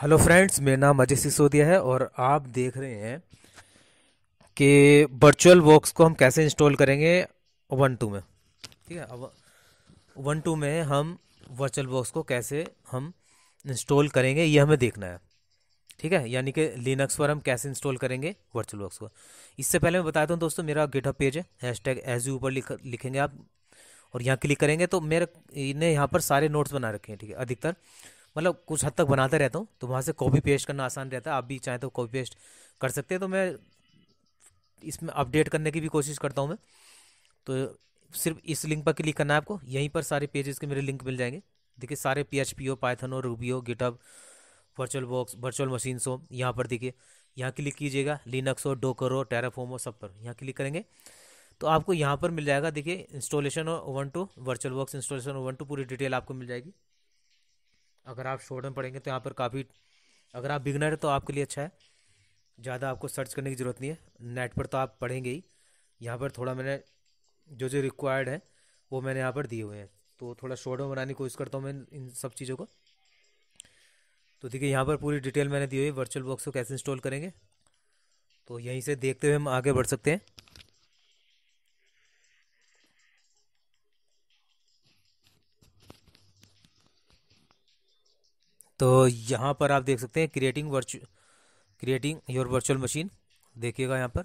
hello friends मेरा नाम अजय सिसोदिया है और आप देख रहे हैं कि वर्चुअल बॉक्स को हम कैसे इंस्टॉल करेंगे वन टू में ठीक है अब वन टू में हम वर्चुअल बॉक्स को कैसे हम इंस्टॉल करेंगे ये हमें देखना है ठीक है यानी कि लिनक्स पर हम कैसे इंस्टॉल करेंगे वर्चुअल बॉक्स को इससे पहले मैं बताता हूँ दोस्तों मेरा गेटअप पेज है हैश टैग एज ऊपर लिख लिखेंगे आप और यहाँ क्लिक करेंगे तो मेरे इन्हें यहाँ पर सारे नोट्स बना रखे हैं ठीक है अधिकतर मतलब कुछ हद तक बनाते रहता हूँ तो वहाँ से कॉपी पेस्ट करना आसान रहता है आप भी चाहें तो कॉपी पेस्ट कर सकते हैं तो मैं इसमें अपडेट करने की भी कोशिश करता हूँ मैं तो सिर्फ इस लिंक पर क्लिक करना है आपको यहीं पर सारे पेजेस के मेरे लिंक मिल जाएंगे देखिए सारे P H P O Python और रूबी हो GitHub virtual box virtual machines हो यहाँ पर देखिए यहाँ क्लिक कीजिएगा लिनक्स हो डोकर हो टेराफोम हो सब पर यहाँ क्लिक करेंगे तो आपको यहाँ पर मिल जाएगा देखिए इंस्टॉलेशन हो one two virtual box installation और वन टू पूरी डिटेल आपको मिल जाएगी अगर आप शॉर्ट में पढ़ेंगे तो यहाँ पर काफ़ी अगर आप बिगनर हैं तो आपके लिए अच्छा है ज़्यादा आपको सर्च करने की ज़रूरत नहीं है नेट पर तो आप पढ़ेंगे ही यहाँ पर थोड़ा मैंने जो जो रिक्वायर्ड है वो मैंने यहाँ पर दिए हुए हैं तो थोड़ा शॉर्ट में बनाने की कोशिश करता हूँ मैं इन सब चीज़ों को तो देखिए यहाँ पर पूरी डिटेल मैंने दी हुई है वर्चुअल बॉक्स को कैसे इंस्टॉल करेंगे तो यहीं से देखते हुए हम आगे बढ़ सकते हैं तो यहाँ पर आप देख सकते हैं क्रिएटिंग वर्चु क्रिएटिंग योर वर्चुअल मशीन देखिएगा यहाँ पर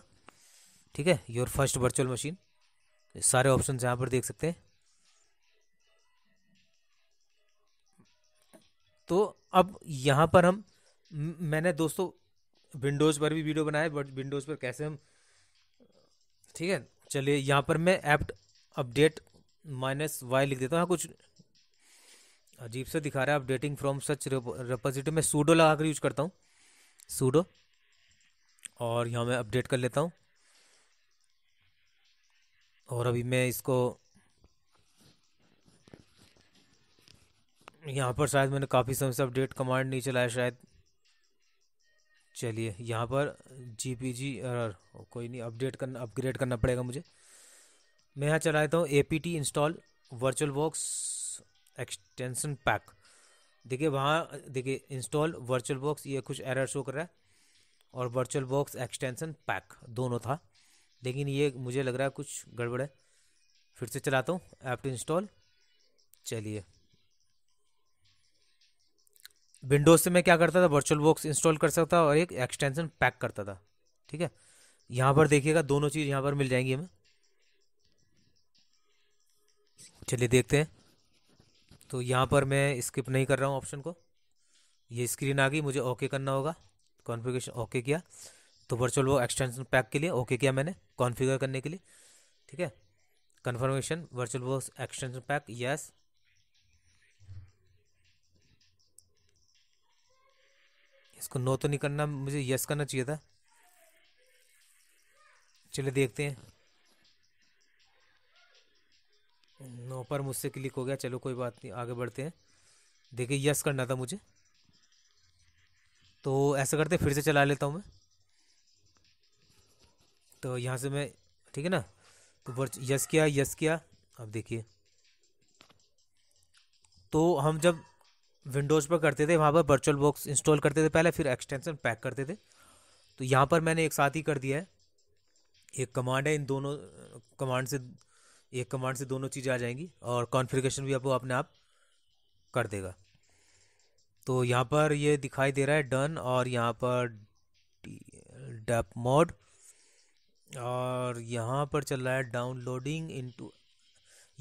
ठीक है योर फर्स्ट वर्चुअल मशीन सारे ऑप्शन यहाँ पर देख सकते हैं तो अब यहाँ पर हम मैंने दोस्तों विंडोज़ पर भी वीडियो बनाया बट विंडोज़ पर कैसे हम ठीक है चलिए यहाँ पर मैं एप्ट अपडेट माइनस वाई लिख देता हूँ कुछ अजीब से दिखा रहा है अपडेटिंग फ्रॉम सच रेपोजिटरी मैं सूडो लगा कर यूज करता हूँ सूडो और यहाँ मैं अपडेट कर लेता हूँ और अभी मैं इसको यहाँ पर शायद मैंने काफ़ी समय से अपडेट कमांड नहीं चलाया शायद चलिए यहाँ पर जी पी जी एरर कोई नहीं अपडेट करना अपग्रेड करना पड़ेगा मुझे मैं यहाँ चला देता हूँ A P T install virtual box extension pack देखिए वहाँ देखिए इंस्टॉल वर्चुअल बॉक्स ये कुछ एरर शो कर रहा है और वर्चुअल बॉक्स एक्सटेंशन पैक दोनों था लेकिन ये मुझे लग रहा है कुछ गड़बड़ है फिर से चलाता हूँ ऐप इंस्टॉल चलिए विंडोज़ से मैं क्या करता था वर्चुअल बॉक्स इंस्टॉल कर सकता था और एक एक्सटेंशन पैक करता था ठीक है यहाँ पर देखिएगा दोनों चीज़ यहाँ पर मिल जाएंगी हमें चलिए देखते हैं तो यहाँ पर मैं स्किप नहीं कर रहा हूँ ऑप्शन को ये स्क्रीन आ गई मुझे ओके करना होगा कॉन्फ़िगरेशन ओके किया तो वर्चुअल वो एक्सटेंशन पैक के लिए ओके किया मैंने कॉन्फ़िगर करने के लिए ठीक है कन्फर्मेशन वर्चुअल वो एक्सटेंशन पैक यस इसको नो तो नहीं करना मुझे यस करना चाहिए था चलिए देखते हैं पर मुझसे क्लिक हो गया चलो कोई बात नहीं आगे बढ़ते हैं देखिए यस करना था मुझे तो ऐसा करते फिर से चला लेता हूँ मैं तो यहाँ से मैं ठीक है ना तो वर्च यस किया यस किया अब देखिए तो हम जब विंडोज़ पर करते थे वहाँ पर वर्चुअल बॉक्स इंस्टॉल करते थे पहले फिर एक्सटेंशन पैक करते थे तो यहाँ पर मैंने एक साथ ही कर दिया है एक कमांड है इन दोनों कमांड से एक कमांड से दोनों चीज़ें आ जाएंगी और कॉन्फ़िगरेशन भी आपको अपने आप कर देगा तो यहाँ पर ये दिखाई दे रहा है डन और यहाँ पर डैप मोड और यहाँ पर चल रहा है downloading into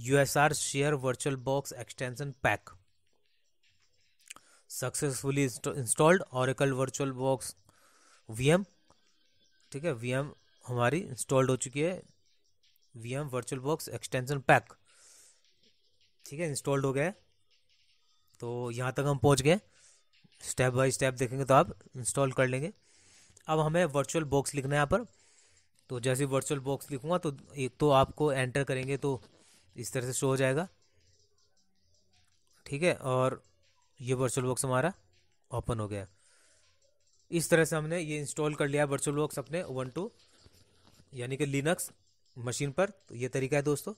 USR share virtual box extension pack successfully installed Oracle virtual box VM ठीक है वीएम हमारी इंस्टॉल्ड हो चुकी है V M virtual box extension pack ठीक है इंस्टॉल्ड हो गया है तो यहाँ तक हम पहुँच गए स्टेप बाय स्टेप देखेंगे तो आप इंस्टॉल कर लेंगे अब हमें वर्चुअल बॉक्स लिखना है यहाँ पर तो जैसे वर्चुअल बॉक्स लिखूँगा तो एक तो आपको एंटर करेंगे तो इस तरह से शो हो जाएगा ठीक है और ये वर्चुअल बॉक्स हमारा ओपन हो गया इस तरह से हमने ये इंस्टॉल कर लिया वर्चुअल बॉक्स अपने वन टू यानी कि लिनक्स मशीन पर तो ये तरीका है दोस्तों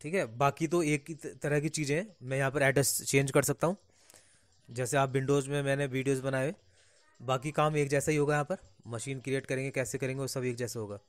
ठीक है बाकी तो एक ही तरह की चीज़ें हैं मैं यहाँ पर एड्रेस चेंज कर सकता हूँ जैसे आप विंडोज़ में मैंने वीडियोज़ बनाए बाकी काम एक जैसा ही होगा यहाँ पर मशीन क्रिएट करेंगे कैसे करेंगे वो सब एक जैसा होगा